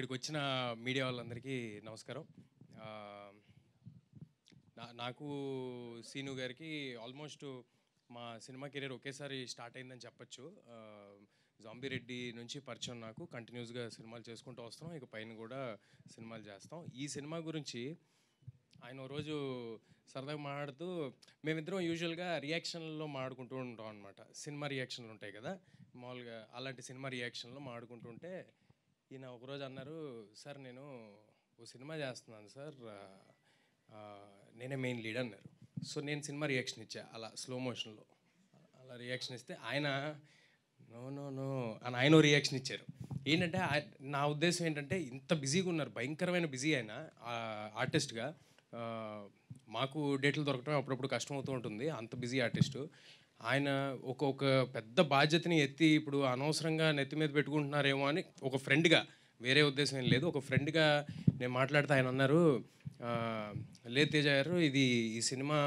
ఇక్కడికి వచ్చిన మీడియా వాళ్ళందరికీ నమస్కారం నాకు సీను గారికి ఆల్మోస్ట్ మా సినిమా కెరీర్ ఒకేసారి స్టార్ట్ అయిందని చెప్పచ్చు రెడ్డి నుంచి పరిచయం నాకు కంటిన్యూస్గా సినిమాలు చేసుకుంటూ వస్తున్నాం ఇక పైన కూడా సినిమాలు చేస్తాం ఈ సినిమా గురించి ఆయన రోజు సరదాగా మాట్లాడుతూ మేమిద్దరం యూజువల్గా రియాక్షన్లో మాడుకుంటూ ఉంటాం అనమాట సినిమా రియాక్షన్లు ఉంటాయి కదా మామూలుగా అలాంటి సినిమా రియాక్షన్లో మాడుకుంటుంటే ఈయన ఒకరోజు అన్నారు సార్ నేను ఓ సినిమా చేస్తున్నాను సార్ నేనే మెయిన్ లీడ్ అన్నారు సో నేను సినిమా రియాక్షన్ ఇచ్చా అలా స్లో మోషన్లో అలా రియాక్షన్ ఇస్తే ఆయన నో నో నో అని ఆయన రియాక్షన్ ఇచ్చారు ఏంటంటే నా ఉద్దేశం ఏంటంటే ఇంత బిజీగా ఉన్నారు భయంకరమైన బిజీ ఆయన ఆర్టిస్ట్గా మాకు డేట్లు దొరకడం అప్పుడప్పుడు కష్టమవుతూ ఉంటుంది అంత బిజీ ఆర్టిస్టు ఆయన ఒక్కొక్క పెద్ద బాధ్యతని ఎత్తి ఇప్పుడు అనవసరంగా నెత్తి మీద పెట్టుకుంటున్నారేమో అని ఒక ఫ్రెండ్గా వేరే ఉద్దేశం ఏం లేదు ఒక ఫ్రెండ్గా నేను మాట్లాడితే ఆయన అన్నారు లేతేజ గారు ఇది ఈ సినిమా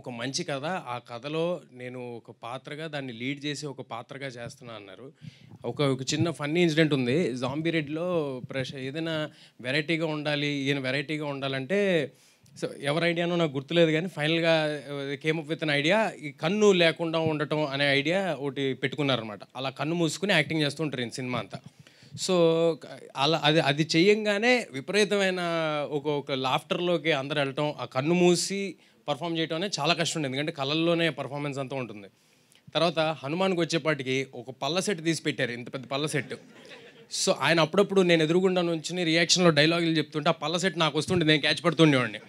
ఒక మంచి కథ ఆ కథలో నేను ఒక పాత్రగా దాన్ని లీడ్ చేసి ఒక పాత్రగా చేస్తున్నా అన్నారు ఒక ఒక చిన్న ఫన్నీ ఇన్సిడెంట్ ఉంది జాంబీ రెడ్డిలో ప్రెష ఏదైనా వెరైటీగా ఉండాలి ఈయన వెరైటీగా ఉండాలంటే సో ఎవరి ఐడియానో నాకు గుర్తులేదు కానీ ఫైనల్గా కేమప్ విత్ అన్ ఐడియా ఈ కన్ను లేకుండా ఉండటం అనే ఐడియా ఒకటి పెట్టుకున్నారనమాట అలా కన్ను మూసుకుని యాక్టింగ్ చేస్తుంటారు ఈ సినిమా అంతా సో అలా అది అది చేయంగానే విపరీతమైన ఒక లాఫ్టర్లోకి అందరు వెళ్ళటం ఆ కన్ను మూసి పర్ఫామ్ చేయటం అనేది చాలా కష్టం ఉండేది ఎందుకంటే కళల్లోనే పర్ఫార్మెన్స్ అంతా ఉంటుంది తర్వాత హనుమాన్కి వచ్చేపాటికి ఒక పళ్ళ సెట్ తీసి పెట్టారు ఇంత పెద్ద పళ్ళ సెట్ సో ఆయన అప్పుడప్పుడు నేను ఎదురుగుండా నుంచి రియాక్షన్లో డైలాగులు చెప్తుంటే ఆ పల్లసెట్ సెట్ నాకు వస్తుంటే నేను క్యాచ్ పడుతుండేవాడిని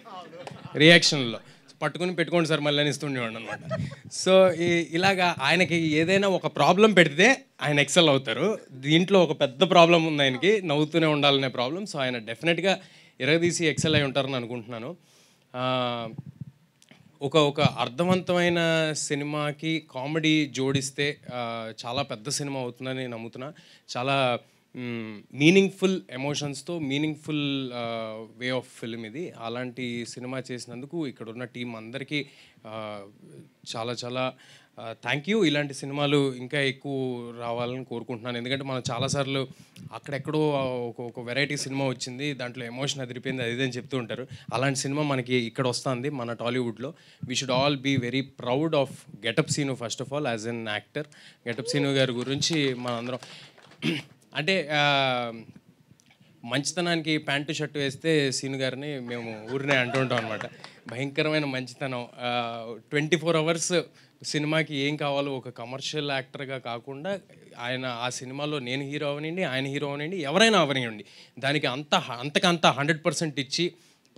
రియాక్షన్లో పట్టుకుని పెట్టుకోండి సార్ మళ్ళీ అని ఇస్తుండేవాడు అనమాట సో ఇలాగా ఆయనకి ఏదైనా ఒక ప్రాబ్లం పెడితే ఆయన ఎక్సెల్ అవుతారు దీంట్లో ఒక పెద్ద ప్రాబ్లం ఉంది ఆయనకి నవ్వుతూనే ఉండాలనే ప్రాబ్లం సో ఆయన డెఫినెట్గా ఇరగదీసి ఎక్సెల్ అయి ఉంటారని అనుకుంటున్నాను ఒక ఒక అర్థవంతమైన సినిమాకి కామెడీ జోడిస్తే చాలా పెద్ద సినిమా అవుతుందని నమ్ముతున్నా చాలా మీనింగ్ఫుల్ ఎమోషన్స్తో మీనింగ్ఫుల్ వే ఆఫ్ ఫిల్మ్ ఇది అలాంటి సినిమా చేసినందుకు ఇక్కడ ఉన్న టీం అందరికీ చాలా చాలా థ్యాంక్ యూ ఇలాంటి సినిమాలు ఇంకా ఎక్కువ రావాలని కోరుకుంటున్నాను ఎందుకంటే మనం చాలాసార్లు అక్కడెక్కడో ఒక వెరైటీ సినిమా వచ్చింది దాంట్లో ఎమోషన్ అదిరిపోయింది అది అని చెప్తూ ఉంటారు అలాంటి సినిమా మనకి ఇక్కడ వస్తుంది మన టాలీవుడ్లో we should all be very proud of getup Seenu first of all as an actor getup Seenu గారి గురించి మనందరం అంటే మంచితనానికి ప్యాంటు షర్ట్ వేస్తే సీను గారిని మేము ఊరినే అంటుంటాం అనమాట భయంకరమైన మంచితనం ట్వంటీ ఫోర్ అవర్స్ సినిమాకి ఏం కావాలో ఒక కమర్షియల్ యాక్టర్గా కాకుండా ఆయన ఆ సినిమాలో నేను హీరో అవనండి ఆయన హీరో అవనండి ఎవరైనా అవనివ్వండి దానికి అంత అంతకంత హండ్రెడ్ పర్సెంట్ ఇచ్చి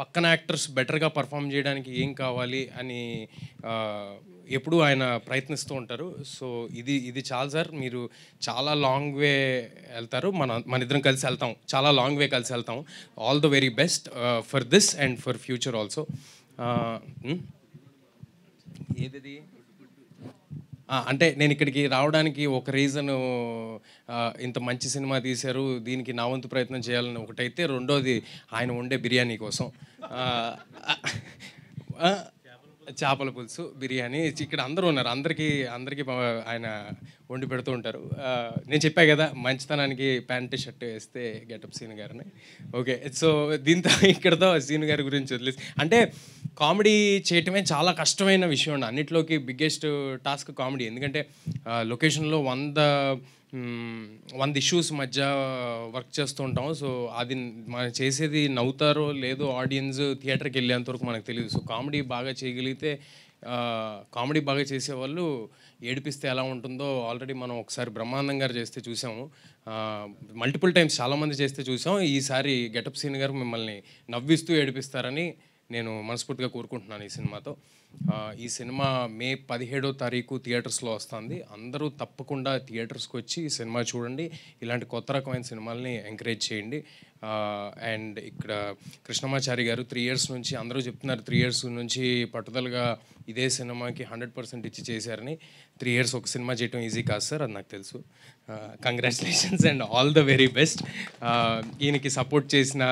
పక్కన యాక్టర్స్ బెటర్గా పర్ఫామ్ చేయడానికి ఏం కావాలి అని ఎప్పుడు ఆయన ప్రయత్నిస్తూ ఉంటారు సో ఇది ఇది చాలు సార్ మీరు చాలా లాంగ్ వే వెళ్తారు మన మన ఇద్దరం కలిసి వెళ్తాం చాలా లాంగ్ వే కలిసి వెళ్తాం all the very best for this and for future also ఏది అంటే నేను ఇక్కడికి రావడానికి ఒక రీజన్ ఇంత మంచి సినిమా తీశారు దీనికి నా వంతు ప్రయత్నం చేయాలని ఒకటైతే రెండోది ఆయన ఉండే బిర్యానీ కోసం చేపల పులుసు బిర్యానీ ఇక్కడ అందరూ ఉన్నారు అందరికీ అందరికీ ఆయన వండి పెడుతూ ఉంటారు నేను చెప్పా కదా మంచితనానికి ప్యాంట్ షర్ట్ వేస్తే గెటప్ సీన్ గారిని ఓకే సో దీంతో ఇక్కడతో సీన్ గారి గురించి వదిలేసి అంటే కామెడీ చేయటమే చాలా కష్టమైన విషయం అండి అన్నిట్లోకి బిగ్గెస్ట్ టాస్క్ కామెడీ ఎందుకంటే లొకేషన్లో వంద వంద ఇష్యూస్ మధ్య వర్క్ చేస్తూ ఉంటాం సో అది మనం చేసేది నవ్వుతారో లేదో ఆడియన్స్ థియేటర్కి వెళ్ళేంత వరకు మనకు తెలియదు సో కామెడీ బాగా చేయగలిగితే కామెడీ బాగా చేసేవాళ్ళు ఏడిపిస్తే ఎలా ఉంటుందో ఆల్రెడీ మనం ఒకసారి బ్రహ్మాండం గారు చేస్తే చూసాము మల్టిపుల్ టైమ్స్ చాలామంది చేస్తే చూసాం ఈసారి గెటప్ సీన్ గారు మిమ్మల్ని నవ్విస్తూ ఏడిపిస్తారని నేను మనస్ఫూర్తిగా కోరుకుంటున్నాను ఈ సినిమాతో ఈ సినిమా మే పదిహేడో తారీఖు థియేటర్స్లో వస్తుంది అందరూ తప్పకుండా థియేటర్స్కి వచ్చి ఈ సినిమా చూడండి ఇలాంటి కొత్త రకమైన సినిమాల్ని ఎంకరేజ్ చేయండి అండ్ ఇక్కడ కృష్ణమాచారి గారు త్రీ ఇయర్స్ నుంచి అందరూ చెప్తున్నారు త్రీ ఇయర్స్ నుంచి పట్టుదలగా ఇదే సినిమాకి హండ్రెడ్ పర్సెంట్ ఇచ్చి చేశారని త్రీ ఇయర్స్ ఒక సినిమా చేయటం ఈజీ కాదు సార్ అది నాకు తెలుసు congratulations and all the very best ఈయనకి సపోర్ట్ చేసిన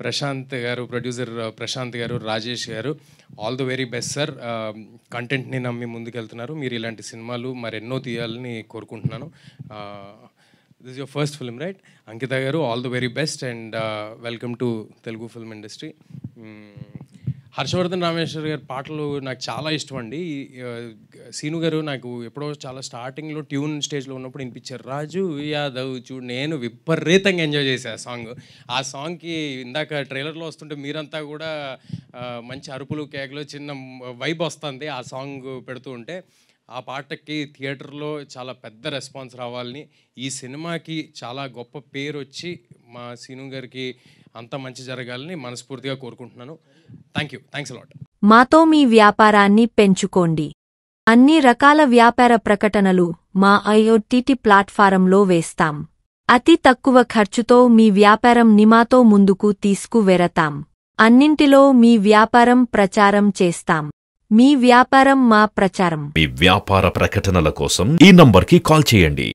Prashanth garu producer Prashanth garu Rajesh garu all the very best sir కంటెంట్ని నమ్మి ముందుకెళ్తున్నారు మీరు ఇలాంటి సినిమాలు మరెన్నో తీయాలని కోరుకుంటున్నాను this your first film right Ankitha garu all the very best and welcome to Telugu film industry Harshavardhan Rameshwar గారి పాటలు నాకు చాలా ఇష్టం అండి సీను గారు నాకు ఎప్పుడో చాలా స్టార్టింగ్లో ట్యూన్ స్టేజ్లో ఉన్నప్పుడు వినిపించారు రాజు యాదవ్ చూడు నేను విపరీతంగా ఎంజాయ్ చేశా ఆ సాంగ్ ఆ సాంగ్కి ఇందాక ట్రైలర్లో వస్తుంటే మీరంతా కూడా మంచి అరుపులు కేకలు చిన్న వైబ్ వస్తుంది ఆ సాంగ్ పెడుతూ ఉంటే ఆ పాటకి థియేటర్లో చాలా పెద్ద రెస్పాన్స్ రావాలని ఈ సినిమాకి చాలా గొప్ప పేరు వచ్చి మా సీను గారికి అంత మంచి జరగాలని మనస్ఫూర్తిగా కోరుకుంటున్నాను థ్యాంక్ యూ థ్యాంక్స్ అలాట్ మాతో మీ వ్యాపారాన్ని పెంచుకోండి అన్ని రకాల వ్యాపార ప్రకటనలు మా ఐఓటీటీ ప్లాట్ఫారంలో వేస్తాం అతి తక్కువ ఖర్చుతో మీ వ్యాపారం నిమాతో ముందుకు తీసుకువెరతాం అన్నింటిలో మీ వ్యాపారం ప్రచారం చేస్తాం మీ వ్యాపారం మా ప్రచారం మీ వ్యాపార ప్రకటనల కోసం ఈ నంబర్కి కాల్ చేయండి